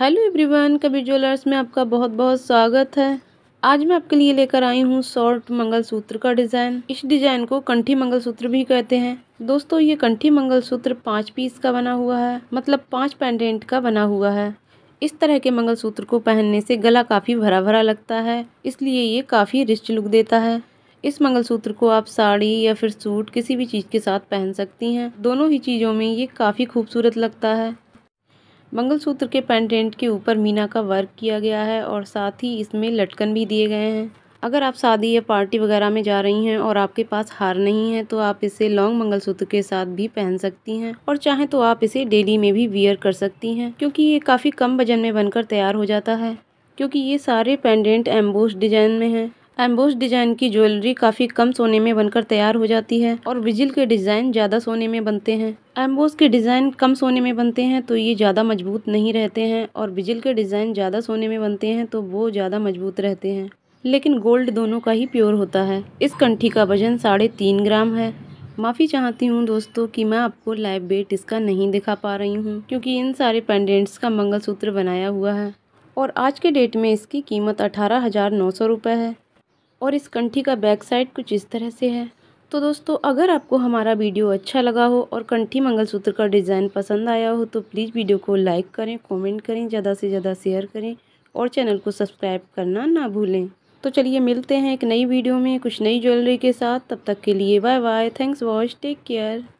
hello everyone Kabir jewellers में आपका बहुत बहुत स्वागत है आज मैं आपके लिए लेकर आई हूँ शॉर्ट मंगलसूत्र का डिज़ाइन इस डिज़ाइन को कंठी मंगलसूत्र भी कहते हैं दोस्तों ये कंठी मंगलसूत्र पाँच पीस का बना हुआ है मतलब पाँच पेंडेंट का बना हुआ है इस तरह के मंगलसूत्र को पहनने से गला काफ़ी भरा भरा लगता है इसलिए ये काफ़ी रिच लुक देता है इस मंगलसूत्र को आप साड़ी या फिर सूट किसी भी चीज़ के साथ पहन सकती हैं दोनों ही चीज़ों में ये काफ़ी खूबसूरत लगता है मंगलसूत्र के पेंडेंट के ऊपर मीना का वर्क किया गया है और साथ ही इसमें लटकन भी दिए गए हैं अगर आप शादी या पार्टी वगैरह में जा रही हैं और आपके पास हार नहीं है तो आप इसे लॉन्ग मंगलसूत्र के साथ भी पहन सकती हैं और चाहे तो आप इसे डेली में भी वियर कर सकती हैं क्योंकि ये काफ़ी कम वजन में बनकर तैयार हो जाता है क्योंकि ये सारे पेंडेंट एम्बोस डिजाइन में हैं एम्बोस डिजाइन की ज्वेलरी काफी कम सोने में बनकर तैयार हो जाती है और विजिल के डिजाइन ज्यादा सोने में बनते हैं एम्बोस के डिज़ाइन कम सोने में बनते हैं तो ये ज़्यादा मजबूत नहीं रहते हैं और विजिल के डिज़ाइन ज़्यादा सोने में बनते हैं तो वो ज़्यादा मजबूत रहते हैं लेकिन गोल्ड दोनों का ही प्योर होता है इस कंठी का वजन साढ़े तीन ग्राम है माफ़ी चाहती हूँ दोस्तों कि मैं आपको लाइव बेट इसका नहीं दिखा पा रही हूँ क्योंकि इन सारे पेंडेंट्स का मंगलसूत्र बनाया हुआ है और आज के डेट में इसकी कीमत अठारह हज़ार नौ सौ रुपये है और इस कंठी का बैक साइड कुछ इस तरह से है तो दोस्तों अगर आपको हमारा वीडियो अच्छा लगा हो और कंठी मंगलसूत्र का डिज़ाइन पसंद आया हो तो प्लीज़ वीडियो को लाइक करें कमेंट करें ज़्यादा से ज़्यादा शेयर करें और चैनल को सब्सक्राइब करना ना भूलें तो चलिए मिलते हैं एक नई वीडियो में कुछ नई ज्वेलरी के साथ तब तक के लिए bye bye thanks watch take care